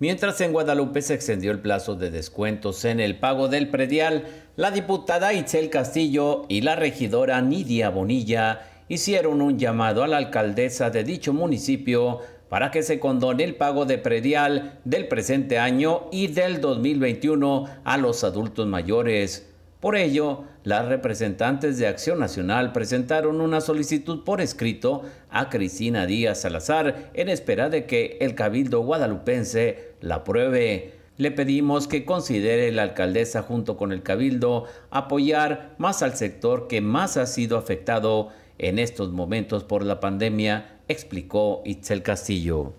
Mientras en Guadalupe se extendió el plazo de descuentos en el pago del predial, la diputada Itzel Castillo y la regidora Nidia Bonilla hicieron un llamado a la alcaldesa de dicho municipio para que se condone el pago de predial del presente año y del 2021 a los adultos mayores. Por ello, las representantes de Acción Nacional presentaron una solicitud por escrito a Cristina Díaz Salazar en espera de que el Cabildo guadalupense la apruebe. Le pedimos que considere la alcaldesa junto con el Cabildo apoyar más al sector que más ha sido afectado en estos momentos por la pandemia, explicó Itzel Castillo.